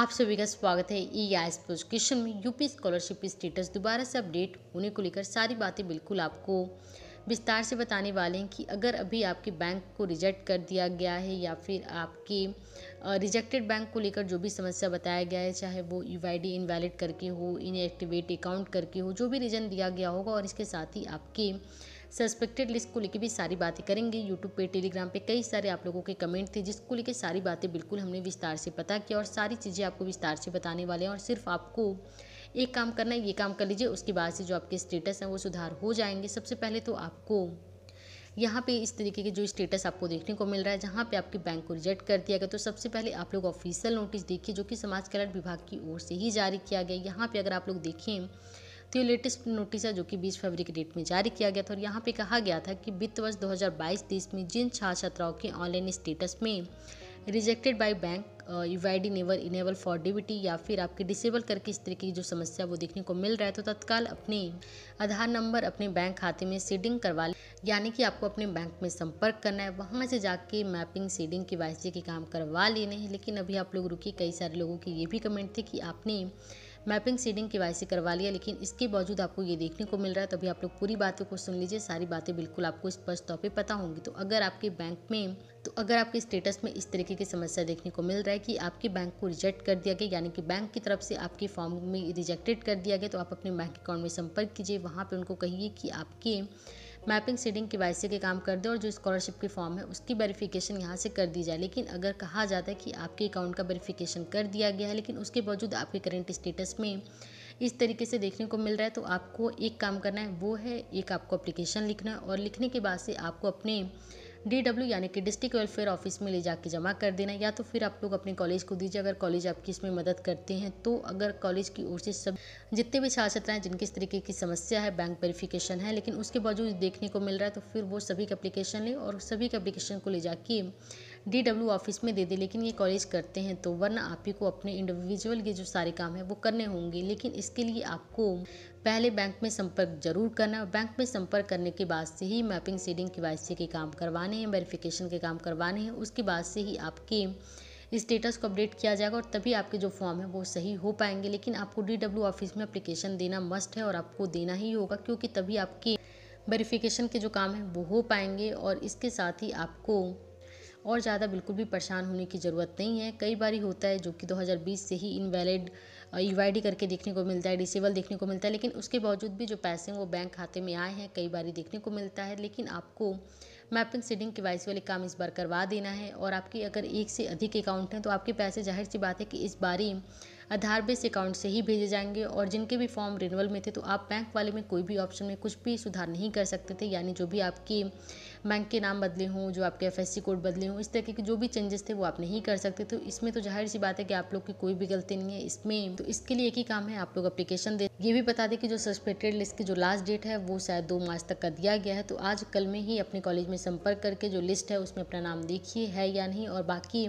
आप सभी का स्वागत है ई आईएस क्वेश्चन में यूपी स्कॉलरशिप स्टेटस दोबारा से अपडेट होने को लेकर सारी बातें बिल्कुल आपको विस्तार से बताने वाले हैं कि अगर अभी आपके बैंक को रिजेक्ट कर दिया गया है या फिर आपके रिजेक्टेड बैंक को लेकर जो भी समस्या बताया गया है चाहे वो यू आई डी इनवैलिड करके हो इनएक्टिवेट अकाउंट करके हो जो भी रीज़न दिया गया होगा और इसके साथ ही आपके सस्पेक्टेड लिस्ट को लेकर भी सारी बातें करेंगे यूट्यूब पे टेलीग्राम पे कई सारे आप लोगों के कमेंट थे जिसको लेकर सारी बातें बिल्कुल हमने विस्तार से पता किया और सारी चीज़ें आपको विस्तार से बताने वाले हैं और सिर्फ आपको एक काम करना है ये काम कर लीजिए उसके बाद से जो आपके स्टेटस हैं वो सुधार हो जाएंगे सबसे पहले तो आपको यहाँ पे इस तरीके के जो स्टेटस आपको देखने को मिल रहा है जहाँ पे आपके बैंक को रिजेक्ट कर दिया गया तो सबसे पहले आप लोग ऑफिशियल नोटिस देखिए जो कि समाज कल्याण विभाग की ओर से ही जारी किया गया यहाँ पे अगर आप लोग देखें तो ये लेटेस्ट नोटिस है जो कि बीस फरवरी के डेट में जारी किया गया था और यहाँ पे कहा गया था कि वित्त वर्ष 2022-23 में जिन छात्र छात्राओं के ऑनलाइन स्टेटस में rejected by bank U I D never enable for DBT या फिर आपके डिसेबल करके इस तरीके की जो समस्या वो देखने को मिल रहा है तो तत्काल अपने आधार नंबर अपने बैंक खाते में सीडिंग करवा लें यानी कि आपको अपने बैंक में संपर्क करना है वहाँ से जाके मैपिंग सीडिंग की वाई के काम करवा लेने हैं लेकिन अभी आप लोग रुकी कई सारे लोगों की ये भी कमेंट थे कि आपने मैपिंग सीडिंग के करवा लिया लेकिन इसके बावजूद आपको ये देखने को मिल रहा है तभी आप लोग पूरी बातों को सुन लीजिए सारी बातें बिल्कुल आपको स्पष्ट तौर पर पता होंगी तो अगर आपके बैंक में तो अगर आपके स्टेटस में इस तरीके की समस्या देखने को मिल रहा है कि आपके बैंक को रिजेक्ट कर दिया गया यानी कि बैंक की तरफ से आपके फॉर्म में रिजेक्टेड कर दिया गया तो आप अपने बैंक अकाउंट में संपर्क कीजिए वहाँ पर उनको कहिए कि आपके मैपिंग सीडिंग के वाइस के काम कर दें और जो स्कॉलरशिप की फॉर्म है उसकी वेरिफिकेशन यहाँ से कर दी जाए लेकिन अगर कहा जाता है कि आपके अकाउंट का वेरिफिकेशन कर दिया गया है लेकिन उसके बावजूद आपके करेंट स्टेटस में इस तरीके से देखने को मिल रहा है तो आपको एक काम करना है वो है एक आपको अप्लीकेशन लिखना है और लिखने के बाद से आपको अपने डब्ल्यू यानी कि डिस्ट्रिक्ट वेलफेयर ऑफिस में ले जाके जमा कर देना या तो फिर आप लोग अपने कॉलेज को दीजिए अगर कॉलेज आपकी इसमें मदद करते हैं तो अगर कॉलेज की ओर से सब जितने भी छात्र छात्राएं जिनकी इस तरीके की समस्या है बैंक वेरिफिकेशन है लेकिन उसके बावजूद देखने को मिल रहा है तो फिर वो सभी के अप्लीकेशन लें और सभी के अप्लीकेशन को ले जाके डी डब्ल्यू ऑफिस में दे दे लेकिन ये कॉलेज करते हैं तो वरना आप ही को अपने इंडिविजुअल के जो सारे काम हैं वो करने होंगे लेकिन इसके लिए आपको पहले बैंक में संपर्क जरूर करना बैंक में संपर्क करने के बाद से ही मैपिंग सीडिंग के के काम करवाने हैं वेरिफिकेशन के काम करवाने हैं उसके बाद से ही आपके स्टेटस को अपडेट किया जाएगा और तभी आपके जो फॉर्म है वो सही हो पाएंगे लेकिन आपको डी ऑफिस में अप्लीकेशन देना मस्ट है और आपको देना ही होगा क्योंकि तभी आपके वेरिफिकेशन के जो काम है वो हो पाएंगे और इसके साथ ही आपको और ज़्यादा बिल्कुल भी परेशान होने की ज़रूरत नहीं है कई बार होता है जो कि 2020 से ही इनवैलिड ई e करके देखने को मिलता है डिसेबल देखने को मिलता है लेकिन उसके बावजूद भी जो पैसे हैं वो बैंक खाते में आए हैं कई बार देखने को मिलता है लेकिन आपको मैपिंग सीडिंग के वाइस वाले काम इस बार करवा देना है और आपकी अगर एक से अधिक अकाउंट हैं तो आपके पैसे जाहिर सी बात है कि इस बारी आधार बेस अकाउंट से ही भेजे जाएंगे और जिनके भी फॉर्म रिनवल में थे तो आप बैंक वाले में कोई भी ऑप्शन में कुछ भी सुधार नहीं कर सकते थे यानी जो भी आपके बैंक के नाम बदले हों जो आपके एफ कोड बदले हों इस तरीके के जो भी चेंजेस थे वो आप नहीं कर सकते तो इसमें तो जाहिर सी बात है कि आप लोग की कोई भी गलती नहीं है इसमें तो इसके लिए एक ही काम है आप लोग अप्लीकेशन दे ये भी बता दें कि जो सस्पेक्टेड लिस्ट की जो लास्ट डेट है वो शायद दो मार्च तक का दिया गया है तो आज कल में ही अपने कॉलेज में संपर्क करके जो लिस्ट है उसमें अपना नाम देखिए है या नहीं और बाकी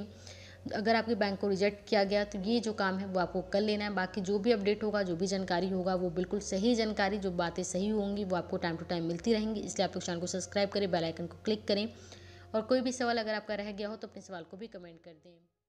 अगर आपके बैंक को रिजेक्ट किया गया तो ये जो काम है वो आपको कर लेना है बाकी जो भी अपडेट होगा जो भी जानकारी होगा वो बिल्कुल सही जानकारी जो बातें सही होंगी वो आपको टाइम टू टाइम मिलती रहेंगी इसलिए आप लोग चैनल को सब्सक्राइब करें बेलाइकन को क्लिक करें और कोई भी सवाल अगर आपका रह गया हो तो अपने सवाल को भी कमेंट कर दें